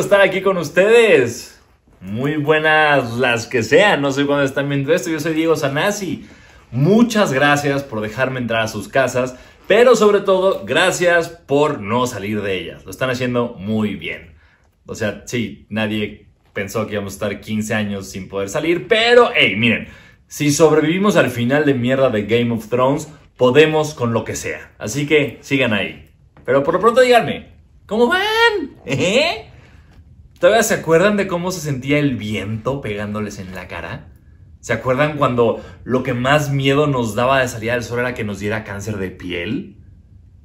estar aquí con ustedes. Muy buenas las que sean, no sé cuándo están viendo esto, yo soy Diego Sanasi. Muchas gracias por dejarme entrar a sus casas, pero sobre todo gracias por no salir de ellas. Lo están haciendo muy bien. O sea, sí, nadie pensó que íbamos a estar 15 años sin poder salir, pero hey, miren, si sobrevivimos al final de mierda de Game of Thrones, podemos con lo que sea. Así que sigan ahí. Pero por lo pronto díganme, ¿cómo van? ¿Eh? ¿Todavía se acuerdan de cómo se sentía el viento pegándoles en la cara? ¿Se acuerdan cuando lo que más miedo nos daba de salir al sol era que nos diera cáncer de piel?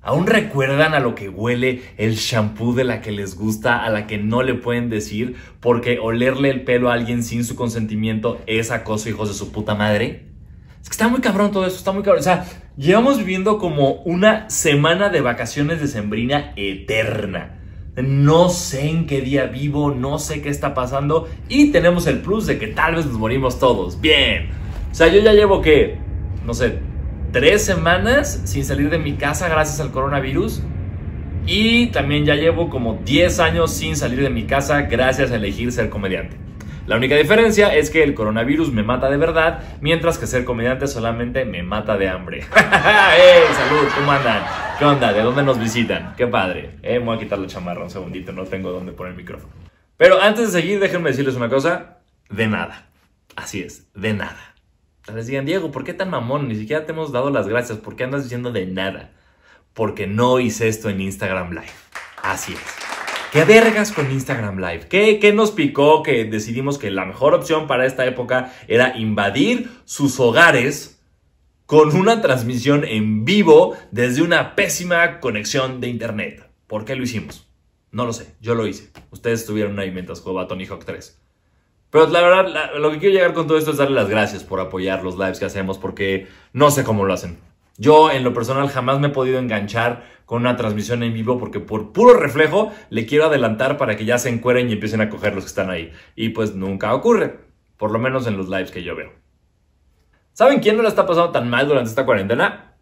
¿Aún recuerdan a lo que huele el shampoo de la que les gusta, a la que no le pueden decir, porque olerle el pelo a alguien sin su consentimiento es acoso, hijos de su puta madre? Es que está muy cabrón todo eso, está muy cabrón. O sea, llevamos viviendo como una semana de vacaciones de sembrina eterna no sé en qué día vivo, no sé qué está pasando y tenemos el plus de que tal vez nos morimos todos. Bien. O sea, yo ya llevo que, no sé, tres semanas sin salir de mi casa gracias al coronavirus y también ya llevo como 10 años sin salir de mi casa gracias a elegir ser comediante. La única diferencia es que el coronavirus me mata de verdad, mientras que ser comediante solamente me mata de hambre. salud! ¿Cómo andan? ¿Qué onda? ¿De dónde nos visitan? Qué padre. Eh, voy a quitar la chamarra un segundito, no tengo dónde poner el micrófono. Pero antes de seguir, déjenme decirles una cosa. De nada. Así es, de nada. Les digan, Diego, ¿por qué tan mamón? Ni siquiera te hemos dado las gracias. ¿Por qué andas diciendo de nada? Porque no hice esto en Instagram Live. Así es. ¿Qué vergas con Instagram Live? ¿Qué, nos picó que decidimos que la mejor opción para esta época era invadir sus hogares con una transmisión en vivo desde una pésima conexión de internet. ¿Por qué lo hicimos? No lo sé, yo lo hice. Ustedes tuvieron ahí mientras jugaba Tony Hawk 3. Pero la verdad, lo que quiero llegar con todo esto es darle las gracias por apoyar los lives que hacemos porque no sé cómo lo hacen. Yo en lo personal jamás me he podido enganchar con una transmisión en vivo porque por puro reflejo le quiero adelantar para que ya se encueren y empiecen a coger los que están ahí. Y pues nunca ocurre, por lo menos en los lives que yo veo. ¿Saben quién no la está pasando tan mal durante esta cuarentena?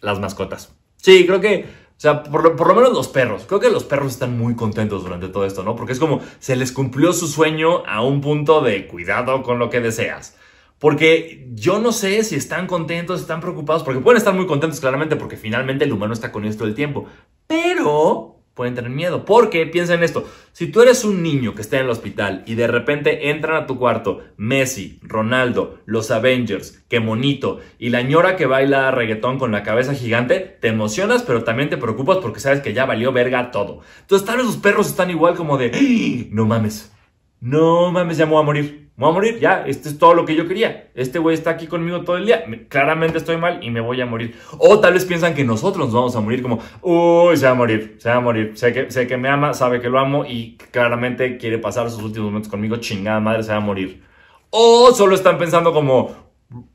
Las mascotas. Sí, creo que o sea, por lo, menos los perros. Creo que los perros están muy contentos durante todo esto, ¿no? Porque es como se les cumplió su sueño a un punto de cuidado con lo que deseas. Porque yo no sé si están contentos, están preocupados, porque pueden estar muy contentos claramente, porque finalmente el humano está con esto todo el tiempo. Pero pueden tener miedo. Porque piensa en esto, si tú eres un niño que está en el hospital y de repente entran a tu cuarto Messi, Ronaldo, los Avengers, qué monito, y la ñora que baila reggaetón con la cabeza gigante, te emocionas pero también te preocupas porque sabes que ya valió verga todo. Entonces tal vez los perros están igual como de, ¡Ah! no mames, no mames, ya me voy a morir voy a morir, ya, este es todo lo que yo quería. Este güey está aquí conmigo todo el día, claramente estoy mal y me voy a morir. O tal vez piensan que nosotros nos vamos a morir como, uy, se va a morir, se va a morir. Sé que, sé que me ama, sabe que lo amo y claramente quiere pasar sus últimos momentos conmigo, chingada madre, se va a morir. O solo están pensando como,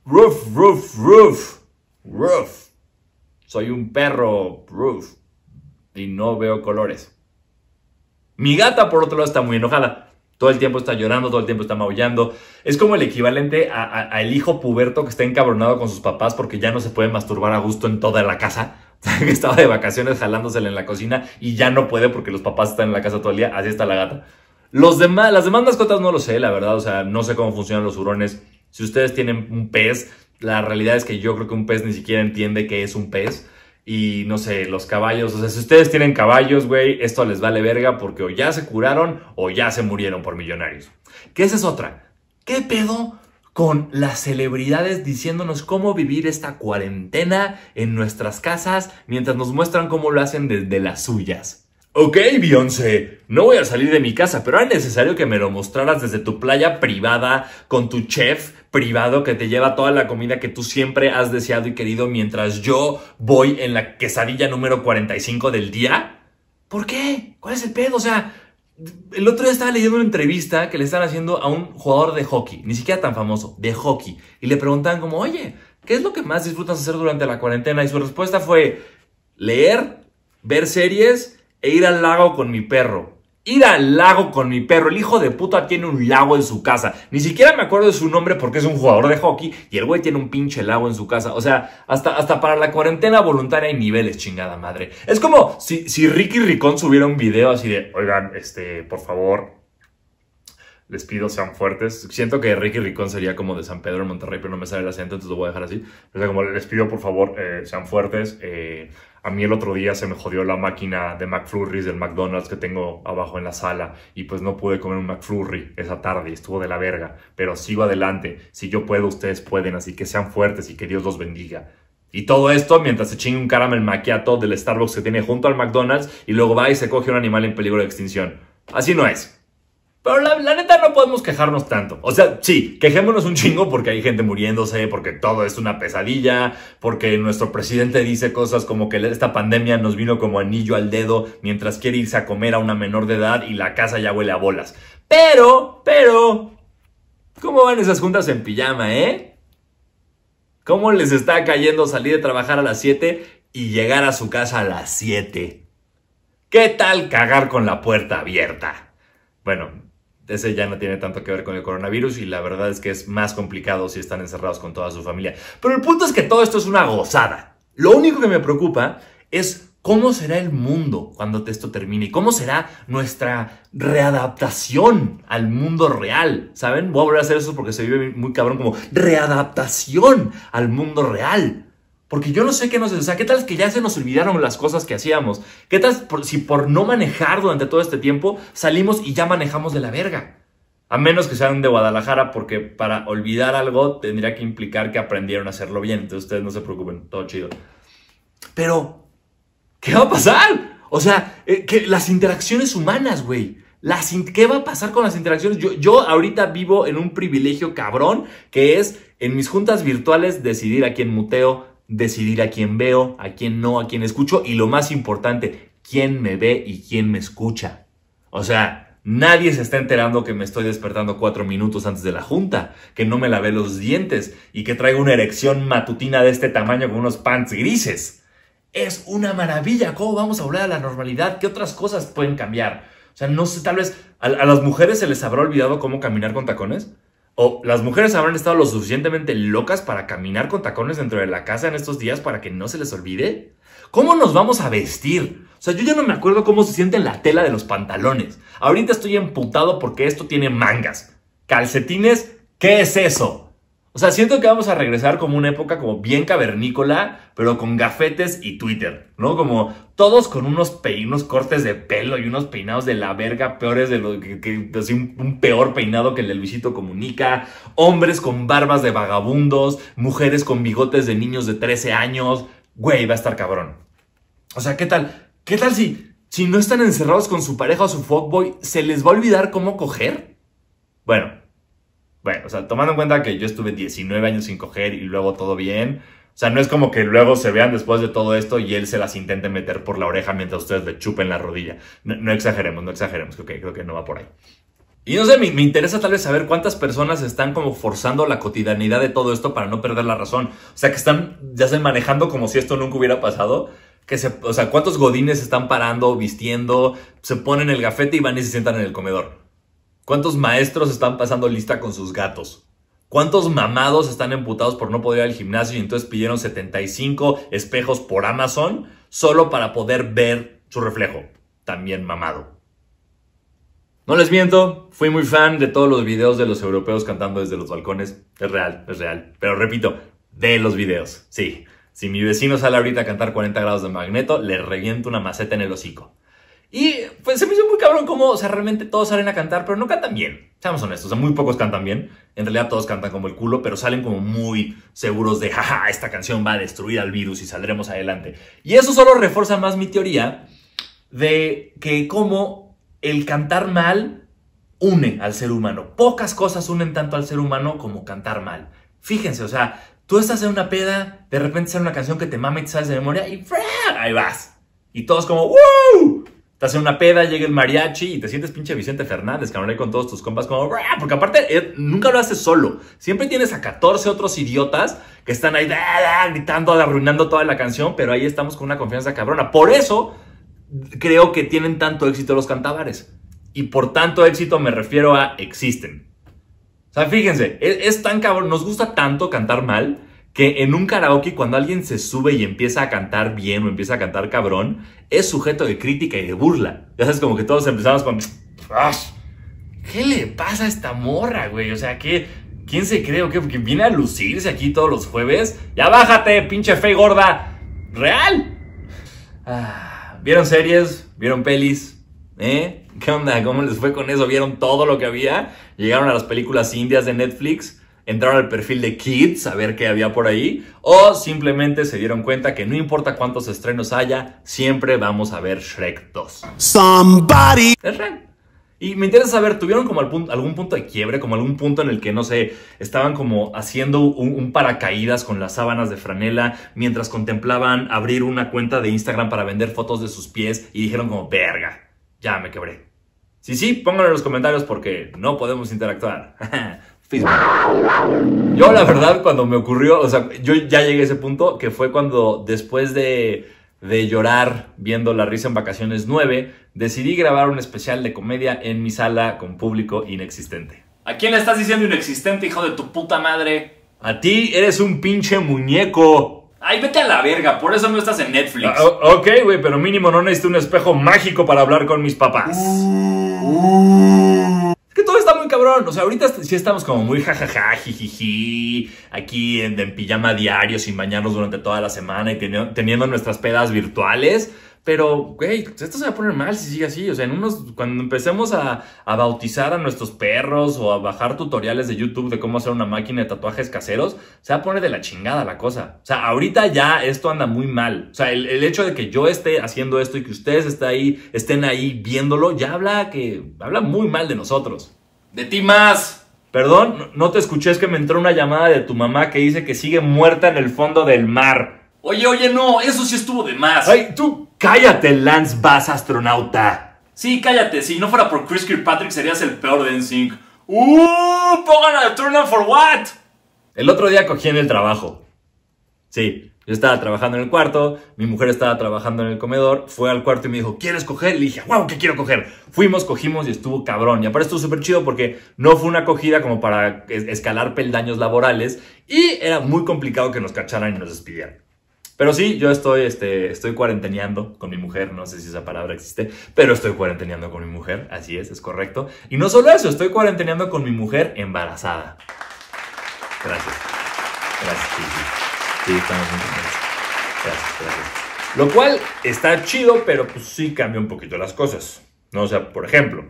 roof, roof, roof, roof. Soy un perro, roof, y no veo colores. Mi gata, por otro lado, está muy enojada todo el tiempo está llorando, todo el tiempo está maullando. Es como el equivalente al a, el hijo puberto que está encabronado con sus papás porque ya no se puede masturbar a gusto en toda la casa. estaba de vacaciones jalándosela en la cocina y ya no puede porque los papás están en la casa todo el día. Así está la gata. Los demás, las demás mascotas no lo sé, la verdad. O sea, no sé cómo funcionan los hurones. Si ustedes tienen un pez, la realidad es que yo creo que un pez ni siquiera entiende que es un pez y no sé, los caballos. O sea, si ustedes tienen caballos, güey, esto les vale verga porque o ya se curaron o ya se murieron por millonarios. ¿Qué esa es otra. ¿Qué pedo con las celebridades diciéndonos cómo vivir esta cuarentena en nuestras casas mientras nos muestran cómo lo hacen desde las suyas? Ok, Beyoncé, no voy a salir de mi casa, pero era necesario que me lo mostraras desde tu playa privada, con tu chef privado que te lleva toda la comida que tú siempre has deseado y querido mientras yo voy en la quesadilla número 45 del día? ¿Por qué? ¿Cuál es el pedo? O sea, el otro día estaba leyendo una entrevista que le están haciendo a un jugador de hockey, ni siquiera tan famoso, de hockey, y le preguntaban como, oye, ¿qué es lo que más disfrutas hacer durante la cuarentena? Y su respuesta fue leer, ver series e ir al lago con mi perro ir al lago con mi perro. El hijo de puta tiene un lago en su casa. Ni siquiera me acuerdo de su nombre porque es un jugador de hockey y el güey tiene un pinche lago en su casa. O sea, hasta, hasta para la cuarentena voluntaria hay niveles, chingada madre. Es como si, Ricky Ricón subiera un video así de, oigan, este, por favor, les pido sean fuertes. Siento que Ricky Ricón sería como de San Pedro en Monterrey, pero no me sale el acento, entonces lo voy a dejar así. sea, como les pido por favor eh, sean fuertes, eh, a mí el otro día se me jodió la máquina de McFlurries del McDonald's que tengo abajo en la sala y pues no pude comer un McFlurry esa tarde estuvo de la verga. Pero sigo adelante. Si yo puedo, ustedes pueden. Así que sean fuertes y que Dios los bendiga. Y todo esto mientras se chingue un caramel maquiato del Starbucks que tiene junto al McDonald's y luego va y se coge un animal en peligro de extinción. Así no es. Pero la, neta no podemos quejarnos tanto. O sea, sí, quejémonos un chingo porque hay gente muriéndose, porque todo es una pesadilla, porque nuestro presidente dice cosas como que esta pandemia nos vino como anillo al dedo mientras quiere irse a comer a una menor de edad y la casa ya huele a bolas. Pero, pero, ¿cómo van esas juntas en pijama, eh? ¿Cómo les está cayendo salir de trabajar a las 7 y llegar a su casa a las 7? ¿Qué tal cagar con la puerta abierta? Bueno, ese ya no tiene tanto que ver con el coronavirus y la verdad es que es más complicado si están encerrados con toda su familia. Pero el punto es que todo esto es una gozada. Lo único que me preocupa es cómo será el mundo cuando esto termine y cómo será nuestra readaptación al mundo real. ¿Saben? Voy a volver a hacer eso porque se vive muy cabrón como readaptación al mundo real. Porque yo no sé qué nos... O sea, ¿qué tal es que ya se nos olvidaron las cosas que hacíamos? ¿Qué tal si por no manejar durante todo este tiempo salimos y ya manejamos de la verga? A menos que sean de Guadalajara, porque para olvidar algo tendría que implicar que aprendieron a hacerlo bien. Entonces ustedes no se preocupen, todo chido. Pero, ¿qué va a pasar? O sea, eh, que las interacciones humanas, güey. ¿Qué va a pasar con las interacciones? Yo, yo ahorita vivo en un privilegio cabrón, que es en mis juntas virtuales decidir a quién muteo, decidir a quién veo, a quién no, a quién escucho y lo más importante, quién me ve y quién me escucha. O sea, nadie se está enterando que me estoy despertando cuatro minutos antes de la junta, que no me lavé los dientes y que traigo una erección matutina de este tamaño con unos pants grises. Es una maravilla cómo vamos a hablar a la normalidad, qué otras cosas pueden cambiar. O sea, no sé, tal vez a las mujeres se les habrá olvidado cómo caminar con tacones. O las mujeres habrán estado lo suficientemente locas para caminar con tacones dentro de la casa en estos días para que no se les olvide. ¿Cómo nos vamos a vestir? O sea, yo ya no me acuerdo cómo se siente la tela de los pantalones. Ahorita estoy emputado porque esto tiene mangas. Calcetines, ¿qué es eso? O sea, siento que vamos a regresar como una época como bien cavernícola, pero con gafetes y Twitter, ¿no? Como todos con unos, cortes de pelo y unos peinados de la verga peores de lo que, un, peor peinado que el de Luisito Comunica, hombres con barbas de vagabundos, mujeres con bigotes de niños de 13 años, güey, va a estar cabrón. O sea, ¿qué tal? ¿Qué tal si, si no están encerrados con su pareja o su fuckboy, se les va a olvidar cómo coger? Bueno, bueno, o sea, tomando en cuenta que yo estuve 19 años sin coger y luego todo bien, o sea, no es como que luego se vean después de todo esto y él se las intente meter por la oreja mientras ustedes le chupen la rodilla. No, exageremos, no exageremos, creo que, creo que no va por ahí. Y no sé, me, me, interesa tal vez saber cuántas personas están como forzando la cotidianidad de todo esto para no perder la razón. O sea, que están, ya se manejando como si esto nunca hubiera pasado. Que se, o sea, cuántos godines están parando, vistiendo, se ponen el gafete y van y se sientan en el comedor. ¿Cuántos maestros están pasando lista con sus gatos? ¿Cuántos mamados están emputados por no poder ir al gimnasio y entonces pidieron 75 espejos por Amazon solo para poder ver su reflejo? También mamado. No les miento, fui muy fan de todos los videos de los europeos cantando desde los balcones. Es real, es real. Pero repito, de los videos. Sí, si mi vecino sale ahorita a cantar 40 grados de magneto, le reviento una maceta en el hocico. Y pues se me hizo muy cabrón como, o sea, realmente todos salen a cantar, pero no cantan bien. Seamos honestos, o sea, muy pocos cantan bien. En realidad todos cantan como el culo, pero salen como muy seguros de, jaja, esta canción va a destruir al virus y saldremos adelante. Y eso solo refuerza más mi teoría de que como el cantar mal une al ser humano. Pocas cosas unen tanto al ser humano como cantar mal. Fíjense, o sea, tú estás en una peda, de repente sale una canción que te mama y te sales de memoria y ¡fra! ahí vas. Y todos como ¡wow! estás una peda, llega el mariachi y te sientes pinche Vicente Fernández, cabrón, con todos tus compas, como, porque aparte eh, nunca lo haces solo. Siempre tienes a 14 otros idiotas que están ahí gritando, arruinando toda la canción, pero ahí estamos con una confianza cabrona. Por eso creo que tienen tanto éxito los cantabares. Y por tanto éxito me refiero a existen. O sea, fíjense, es, es tan cabrón, nos gusta tanto cantar mal que en un karaoke cuando alguien se sube y empieza a cantar bien o empieza a cantar cabrón, es sujeto de crítica y de burla. Ya sabes, como que todos empezamos con... ¿Qué le pasa a esta morra, güey? O sea, ¿qué, ¿quién se cree o qué? viene a lucirse aquí todos los jueves. Ya bájate, pinche fe gorda. Real. Ah, ¿Vieron series? ¿Vieron pelis? ¿Eh? ¿Qué onda? ¿Cómo les fue con eso? ¿Vieron todo lo que había? Llegaron a las películas indias de Netflix entrar al perfil de Kids a ver qué había por ahí, o simplemente se dieron cuenta que no importa cuántos estrenos haya, siempre vamos a ver Shrek 2. Y me interesa saber, ¿tuvieron como algún punto de quiebre, como algún punto en el que, no sé, estaban como haciendo un, paracaídas con las sábanas de franela mientras contemplaban abrir una cuenta de Instagram para vender fotos de sus pies y dijeron como, verga, ya me quebré? Sí, sí, pónganlo en los comentarios porque no podemos interactuar. Yo la verdad cuando me ocurrió, o sea, yo ya llegué a ese punto que fue cuando después de, de llorar viendo La risa en vacaciones 9, decidí grabar un especial de comedia en mi sala con público inexistente. ¿A quién le estás diciendo inexistente, hijo de tu puta madre? A ti eres un pinche muñeco. Ay, vete a la verga, por eso no estás en Netflix. Ah, ok, güey, pero mínimo no necesito un espejo mágico para hablar con mis papás. Uh. Que todo está muy cabrón. O sea, ahorita sí estamos como muy jajaja, jijiji, aquí en, pijama diario, sin bañarnos durante toda la semana y teniendo nuestras pedas virtuales. Pero, güey, esto se va a poner mal si sigue así. O sea, en unos, cuando empecemos a, bautizar a nuestros perros o a bajar tutoriales de YouTube de cómo hacer una máquina de tatuajes caseros, se va a poner de la chingada la cosa. O sea, ahorita ya esto anda muy mal. O sea, el, hecho de que yo esté haciendo esto y que ustedes estén ahí, estén ahí viéndolo, ya habla que habla muy mal de nosotros. De ti más. Perdón, no te escuché, es que me entró una llamada de tu mamá que dice que sigue muerta en el fondo del mar. Oye, oye, no, eso sí estuvo de más. Ay, tú, Cállate, Lance Bass, astronauta. Sí, cállate, si no fuera por Chris Kirkpatrick serías el peor de NSYNC. ¡Uh! ¡Pongan a Turn for What! El otro día cogí en el trabajo. Sí, yo estaba trabajando en el cuarto, mi mujer estaba trabajando en el comedor, fue al cuarto y me dijo, ¿quieres coger? Le dije, wow, ¿qué quiero coger? Fuimos, cogimos y estuvo cabrón. Y aparte estuvo súper chido porque no fue una acogida como para escalar peldaños laborales y era muy complicado que nos cacharan y nos despidieran. Pero sí, yo estoy, este, estoy cuarenteneando con mi mujer, no sé si esa palabra existe, pero estoy cuarenteneando con mi mujer, así es, es correcto. Y no solo eso, estoy cuarenteneando con mi mujer embarazada. Gracias. Gracias, sí, sí. Gracias, gracias. Lo cual está chido, pero pues sí cambia un poquito las cosas. ¿no? O sea, por ejemplo,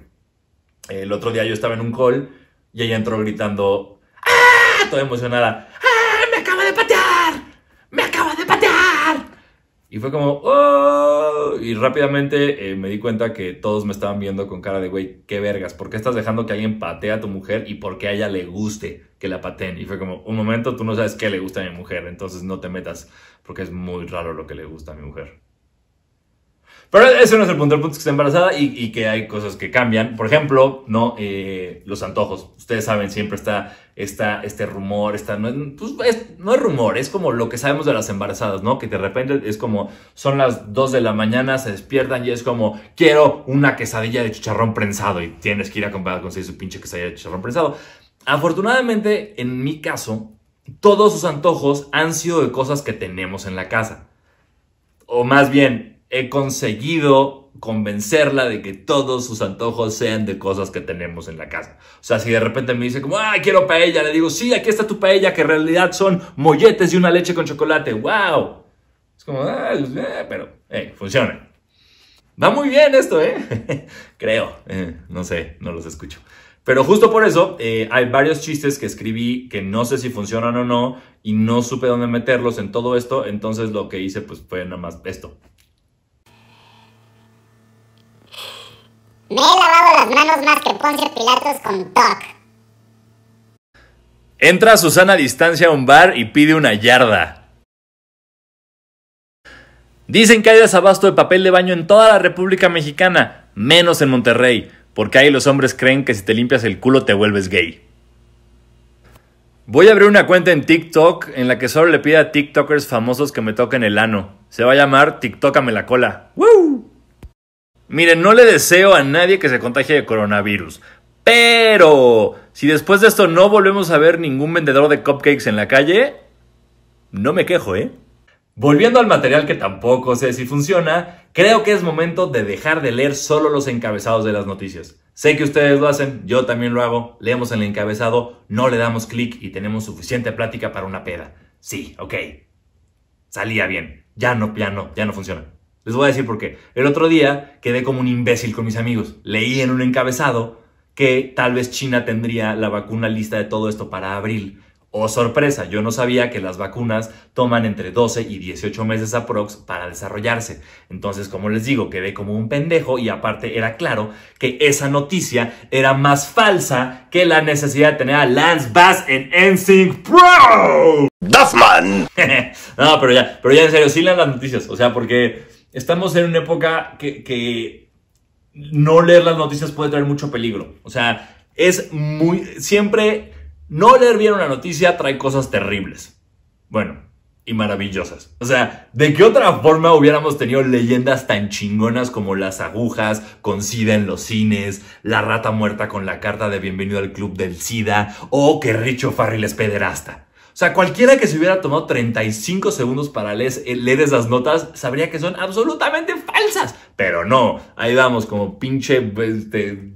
el otro día yo estaba en un call y ella entró gritando, ¡ah! Toda emocionada, ¡ah! ¡Me acaba de patear! Y fue como, ¡Oh! Y rápidamente eh, me di cuenta que todos me estaban viendo con cara de, güey, qué vergas, ¿por qué estás dejando que alguien patee a tu mujer y por qué a ella le guste que la paten Y fue como, un momento, tú no sabes qué le gusta a mi mujer, entonces no te metas, porque es muy raro lo que le gusta a mi mujer. Pero ese no es el punto. El punto es que está embarazada y, que hay cosas que cambian. Por ejemplo, no eh, los antojos. Ustedes saben, siempre está, este rumor, está, no, pues, es, no es rumor, es como lo que sabemos de las embarazadas, ¿no? Que de repente es como son las 2 de la mañana, se despiertan y es como quiero una quesadilla de chicharrón prensado y tienes que ir a comprar, conseguir su pinche quesadilla de chicharrón prensado. Afortunadamente, en mi caso, todos sus antojos han sido de cosas que tenemos en la casa. O más bien, he conseguido convencerla de que todos sus antojos sean de cosas que tenemos en la casa. O sea, si de repente me dice como, ¡ay, quiero paella, le digo, sí, aquí está tu paella, que en realidad son molletes y una leche con chocolate, wow. Es como, ah, pero, eh, funciona. Va muy bien esto, ¿eh? Creo, eh, no sé, no los escucho. Pero justo por eso eh, hay varios chistes que escribí que no sé si funcionan o no y no supe dónde meterlos en todo esto, entonces lo que hice pues fue nada más esto. Me he lavado las manos más que Poncio Pilatos con TOC. Entra Susana a distancia a un bar y pide una yarda. Dicen que hay desabasto de papel de baño en toda la República Mexicana, menos en Monterrey, porque ahí los hombres creen que si te limpias el culo te vuelves gay. Voy a abrir una cuenta en TikTok en la que solo le pida a TikTokers famosos que me toquen el ano. Se va a llamar TikTokame la cola. ¡Woo! Miren, no le deseo a nadie que se contagie de coronavirus, pero si después de esto no volvemos a ver ningún vendedor de cupcakes en la calle, no me quejo, ¿eh? Volviendo al material que tampoco sé si funciona, creo que es momento de dejar de leer solo los encabezados de las noticias. Sé que ustedes lo hacen, yo también lo hago, leemos el encabezado, no le damos clic y tenemos suficiente plática para una peda. Sí, ok. Salía bien. Ya no, ya no, ya no funciona. Les voy a decir por qué. El otro día quedé como un imbécil con mis amigos. Leí en un encabezado que tal vez China tendría la vacuna lista de todo esto para abril. Oh, sorpresa, yo no sabía que las vacunas toman entre 12 y 18 meses aprox para desarrollarse. Entonces, como les digo, quedé como un pendejo y aparte era claro que esa noticia era más falsa que la necesidad de tener a Lance Bass en NSYNC Pro. Duffman. no, pero ya, pero ya en serio, sí leen las noticias, o sea, porque estamos en una época que, no leer las noticias puede traer mucho peligro. O sea, es muy... Siempre no leer bien una noticia trae cosas terribles. Bueno, y maravillosas. O sea, ¿de qué otra forma hubiéramos tenido leyendas tan chingonas como las agujas con SIDA en los cines, la rata muerta con la carta de bienvenido al club del SIDA o que Richo Farrell es pederasta? O sea, cualquiera que se hubiera tomado 35 segundos para leer, esas notas sabría que son absolutamente falsas. Pero no, ahí vamos como pinche este,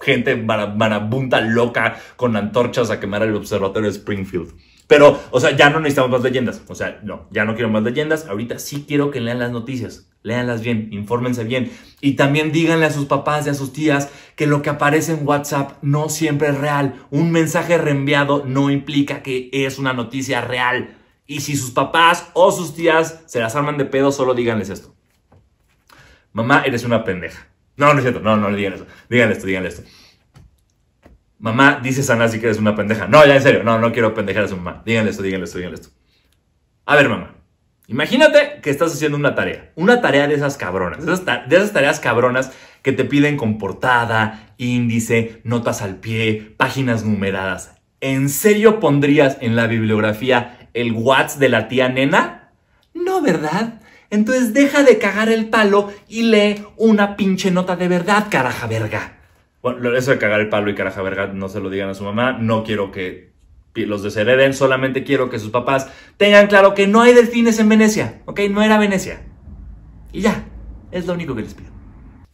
gente marabunta loca con antorchas a quemar el observatorio de Springfield. Pero, o sea, ya no necesitamos más leyendas. O sea, no, ya no quiero más leyendas. Ahorita sí quiero que lean las noticias. Leanlas bien, infórmense bien. Y también díganle a sus papás y a sus tías que lo que aparece en WhatsApp no siempre es real. Un mensaje reenviado no implica que es una noticia real. Y si sus papás o sus tías se las arman de pedo, solo díganles esto. Mamá, eres una pendeja. No, no es cierto. No, no le digan eso. Díganle esto, díganle esto. Mamá, dice a así que eres una pendeja. No, ya en serio, no, no quiero pendejar a su mamá. Díganle esto, díganle esto, díganle esto. A ver, mamá. Imagínate que estás haciendo una tarea. Una tarea de esas cabronas. De esas, tareas cabronas que te piden con portada, índice, notas al pie, páginas numeradas. ¿En serio pondrías en la bibliografía el Whats de la tía nena? No, ¿verdad? Entonces deja de cagar el palo y lee una pinche nota de verdad, caraja verga. Bueno, eso de cagar el palo y caraja verga, no se lo digan a su mamá. No quiero que los deshereden, solamente quiero que sus papás tengan claro que no hay delfines en Venecia, ¿ok? No era Venecia. Y ya, es lo único que les pido.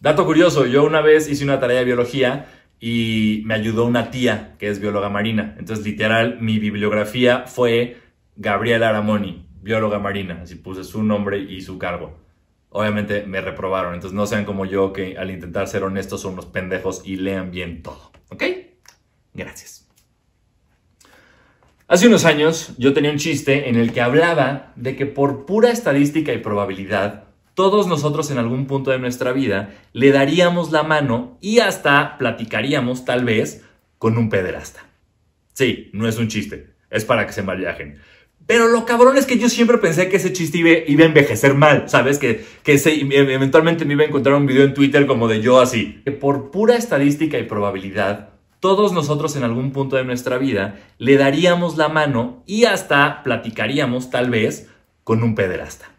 Dato curioso, yo una vez hice una tarea de biología y me ayudó una tía que es bióloga marina. Entonces, literal, mi bibliografía fue Gabriela Aramoni, bióloga marina. Así puse su nombre y su cargo. Obviamente me reprobaron, entonces no sean como yo que al intentar ser honestos son unos pendejos y lean bien todo, ¿ok? Gracias. Hace unos años yo tenía un chiste en el que hablaba de que por pura estadística y probabilidad, todos nosotros en algún punto de nuestra vida le daríamos la mano y hasta platicaríamos tal vez con un pederasta. Sí, no es un chiste, es para que se mariajen. Pero lo cabrón es que yo siempre pensé que ese chiste iba, a envejecer mal, ¿sabes? Que, e, eventualmente me iba a encontrar un video en Twitter como de yo así. Que por pura estadística y probabilidad, todos nosotros en algún punto de nuestra vida le daríamos la mano y hasta platicaríamos, tal vez, con un pederasta.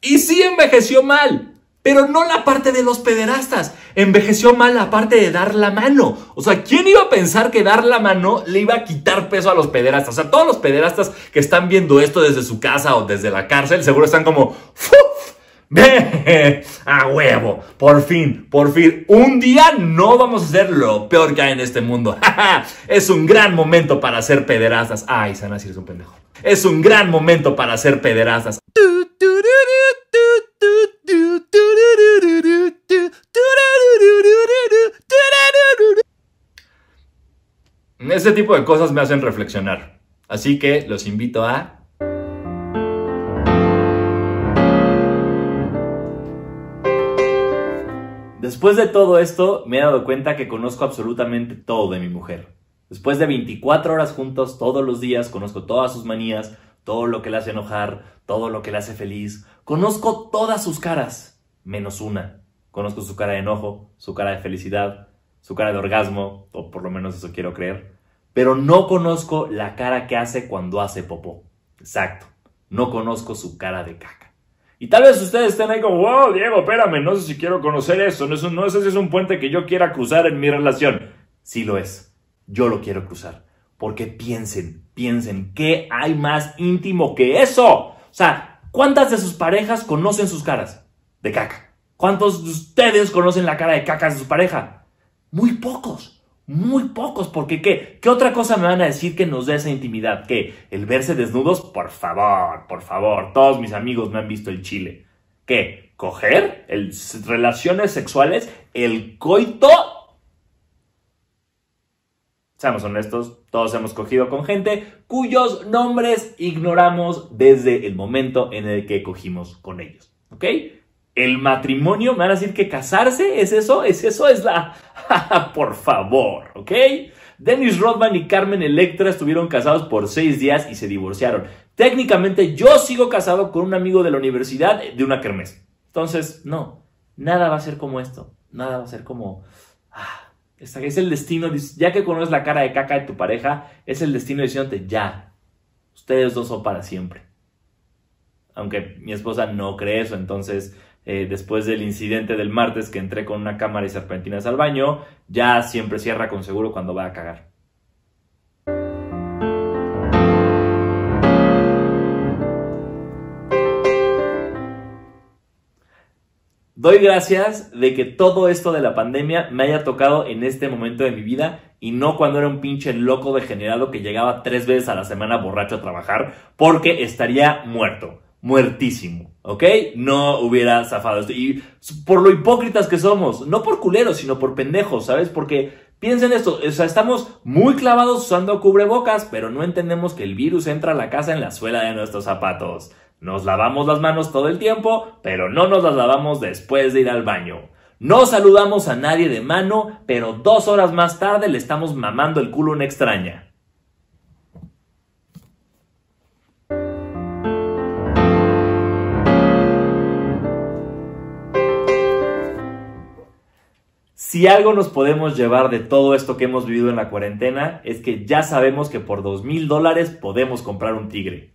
Y sí envejeció mal. Pero no la parte de los pederastas. Envejeció mal la parte de dar la mano. O sea, ¿quién iba a pensar que dar la mano le iba a quitar peso a los pederastas? O sea, todos los pederastas que están viendo esto desde su casa o desde la cárcel, seguro están como, ¡Fuf! ¡Ve! ¡A huevo! Por fin, por fin. Un día no vamos a ser lo peor que hay en este mundo. es un gran momento para hacer pederastas. Ay, Sana, es un pendejo. Es un gran momento para ser pederastas. Ese tipo de cosas me hacen reflexionar. Así que los invito a... Después de todo esto, me he dado cuenta que conozco absolutamente todo de mi mujer. Después de 24 horas juntos todos los días, conozco todas sus manías, todo lo que la hace enojar, todo lo que la hace feliz. Conozco todas sus caras, menos una. Conozco su cara de enojo, su cara de felicidad, su cara de orgasmo, o por lo menos eso quiero creer pero no conozco la cara que hace cuando hace popó. Exacto, no conozco su cara de caca. Y tal vez ustedes estén ahí como, wow, Diego, espérame, no sé si quiero conocer eso, no, no sé si es un puente que yo quiera cruzar en mi relación. Sí lo es, yo lo quiero cruzar, porque piensen, piensen, ¿qué hay más íntimo que eso? O sea, ¿cuántas de sus parejas conocen sus caras de caca? ¿Cuántos de ustedes conocen la cara de caca de su pareja? Muy pocos. Muy pocos, porque ¿qué? ¿Qué otra cosa me van a decir que nos dé esa intimidad? ¿Qué? ¿El verse desnudos? Por favor, por favor, todos mis amigos me han visto el Chile. ¿Qué? ¿Coger? ¿Relaciones sexuales? ¿El coito? Seamos honestos, todos hemos cogido con gente cuyos nombres ignoramos desde el momento en el que cogimos con ellos. ¿Ok? El matrimonio, me van a decir que casarse es eso, es eso, es la... por favor, ¿ok? Dennis Rodman y Carmen Electra estuvieron casados por seis días y se divorciaron. Técnicamente yo sigo casado con un amigo de la universidad de una kermés. Entonces, no, nada va a ser como esto. Nada va a ser como... Ah, es el destino, ya que conoces la cara de caca de tu pareja, es el destino diciéndote, ya, ustedes dos son para siempre. Aunque mi esposa no cree eso, entonces eh, después del incidente del martes que entré con una cámara y serpentinas al baño, ya siempre cierra con seguro cuando va a cagar. Doy gracias de que todo esto de la pandemia me haya tocado en este momento de mi vida y no cuando era un pinche loco degenerado que llegaba tres veces a la semana borracho a trabajar porque estaría muerto muertísimo, ¿ok? No hubiera zafado esto. Y por lo hipócritas que somos, no por culeros, sino por pendejos, ¿sabes? Porque piensen esto, o sea, estamos muy clavados usando cubrebocas, pero no entendemos que el virus entra a la casa en la suela de nuestros zapatos. Nos lavamos las manos todo el tiempo, pero no nos las lavamos después de ir al baño. No saludamos a nadie de mano, pero dos horas más tarde le estamos mamando el culo a una extraña. Si algo nos podemos llevar de todo esto que hemos vivido en la cuarentena es que ya sabemos que por dos mil dólares podemos comprar un tigre.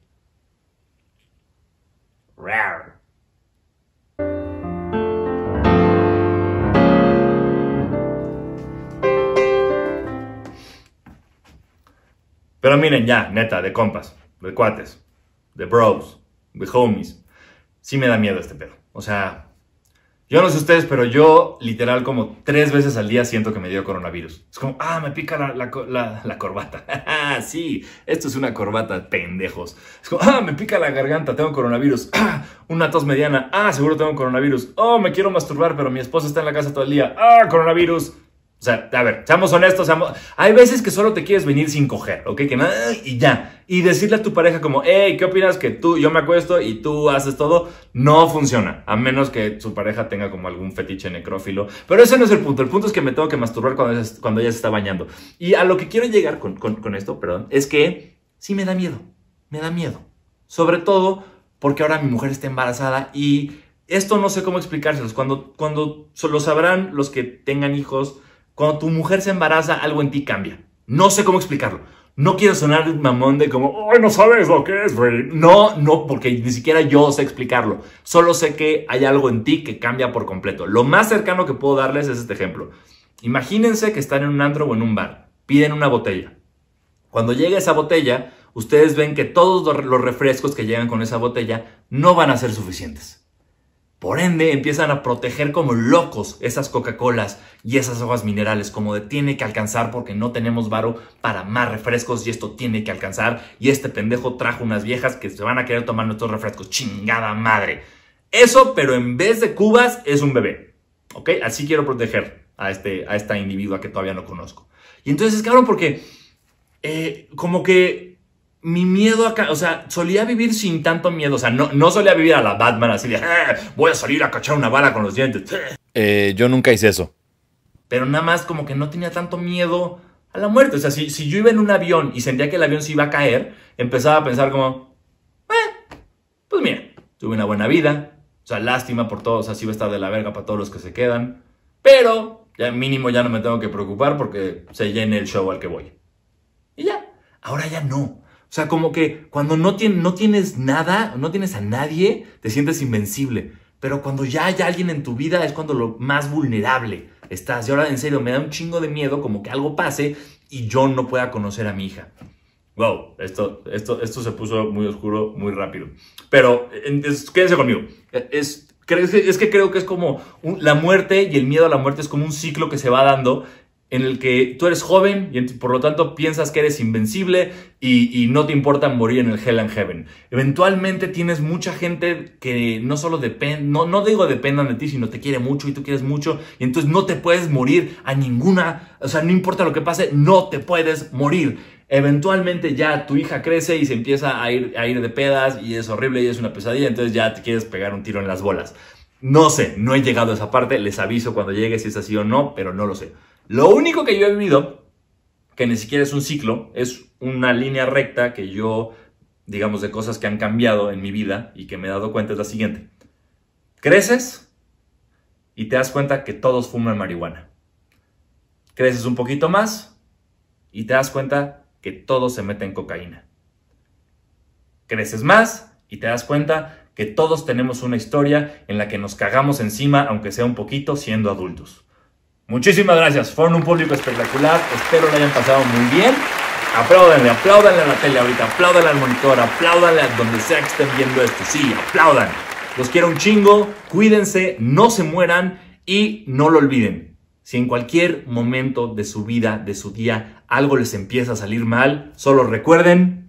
Pero miren ya, neta, de compas, de cuates, de bros, de homies. Sí me da miedo este pedo. O sea, yo no sé ustedes, pero yo literal como tres veces al día siento que me dio coronavirus. Es como, ah, me pica la, la, corbata. sí, esto es una corbata, pendejos. Es como, ah, me pica la garganta, tengo coronavirus. Ah, una tos mediana. Ah, seguro tengo coronavirus. Oh, me quiero masturbar, pero mi esposa está en la casa todo el día. Ah, coronavirus. O sea, a ver, seamos honestos, hay veces que solo te quieres venir sin coger, ¿ok? Que y ya. Y decirle a tu pareja como, hey, ¿qué opinas que tú, yo me acuesto y tú haces todo? No funciona, a menos que su pareja tenga como algún fetiche necrófilo. Pero ese no es el punto, el punto es que me tengo que masturbar cuando, ella, se está bañando. Y a lo que quiero llegar con, esto, perdón, es que sí me da miedo, me da miedo. Sobre todo porque ahora mi mujer está embarazada y esto no sé cómo explicárselos. Cuando, cuando lo sabrán los que tengan hijos cuando tu mujer se embaraza, algo en ti cambia. No sé cómo explicarlo. No quiero sonar mamón de como, ¡ay, no sabes lo que es, güey! No, no, porque ni siquiera yo sé explicarlo. Solo sé que hay algo en ti que cambia por completo. Lo más cercano que puedo darles es este ejemplo. Imagínense que están en un andro o en un bar. Piden una botella. Cuando llega esa botella, ustedes ven que todos los refrescos que llegan con esa botella no van a ser suficientes. Por ende, empiezan a proteger como locos esas Coca-Colas y esas aguas minerales, como de tiene que alcanzar porque no tenemos varo para más refrescos y esto tiene que alcanzar. Y este pendejo trajo unas viejas que se van a querer tomar nuestros refrescos. Chingada madre. Eso, pero en vez de cubas, es un bebé. ¿Ok? Así quiero proteger a, este, a esta individua que todavía no conozco. Y entonces, es cabrón, porque eh, como que mi miedo acá, o sea, solía vivir sin tanto miedo, o sea, no, no solía vivir a la Batman así de, ah, voy a salir a cachar una bala con los dientes. Eh, yo nunca hice eso. Pero nada más como que no tenía tanto miedo a la muerte, o sea, si, si yo iba en un avión y sentía que el avión se iba a caer, empezaba a pensar como, eh, pues mira, tuve una buena vida, o sea, lástima por todos, o sea, así va a estar de la verga para todos los que se quedan, pero ya mínimo ya no me tengo que preocupar porque se llene el show al que voy. Y ya, ahora ya no. O sea, como que cuando no, tienes nada, no tienes a nadie, te sientes invencible. Pero cuando ya hay alguien en tu vida es cuando lo más vulnerable estás. Y ahora en serio, me da un chingo de miedo como que algo pase y yo no pueda conocer a mi hija. Wow, esto, esto, esto se puso muy oscuro muy rápido. Pero es, quédense conmigo. E, es, que, creo que es como la muerte y el miedo a la muerte es como un ciclo que se va dando en el que tú eres joven y por lo tanto piensas que eres invencible y, no te importa morir en el Hell and Heaven. Eventualmente tienes mucha gente que no solo depende, no, no digo dependan de ti, sino te quiere mucho y tú quieres mucho y entonces no te puedes morir a ninguna, o sea, no importa lo que pase, no te puedes morir. Eventualmente ya tu hija crece y se empieza a ir, a ir de pedas y es horrible y es una pesadilla, entonces ya te quieres pegar un tiro en las bolas. No sé, no he llegado a esa parte, les aviso cuando llegue si es así o no, pero no lo sé. Lo único que yo he vivido, que ni siquiera es un ciclo, es una línea recta que yo, digamos, de cosas que han cambiado en mi vida y que me he dado cuenta es la siguiente. Creces y te das cuenta que todos fuman marihuana. Creces un poquito más y te das cuenta que todos se meten cocaína. Creces más y te das cuenta que todos tenemos una historia en la que nos cagamos encima, aunque sea un poquito, siendo adultos. Muchísimas gracias, fueron un público espectacular, espero lo hayan pasado muy bien. Apláudanle, apláudanle a la tele ahorita, apláudanle al monitor, apláudanle a donde sea que estén viendo esto, sí, aplaudan. Los quiero un chingo, cuídense, no se mueran y no lo olviden. Si en cualquier momento de su vida, de su día, algo les empieza a salir mal, solo recuerden...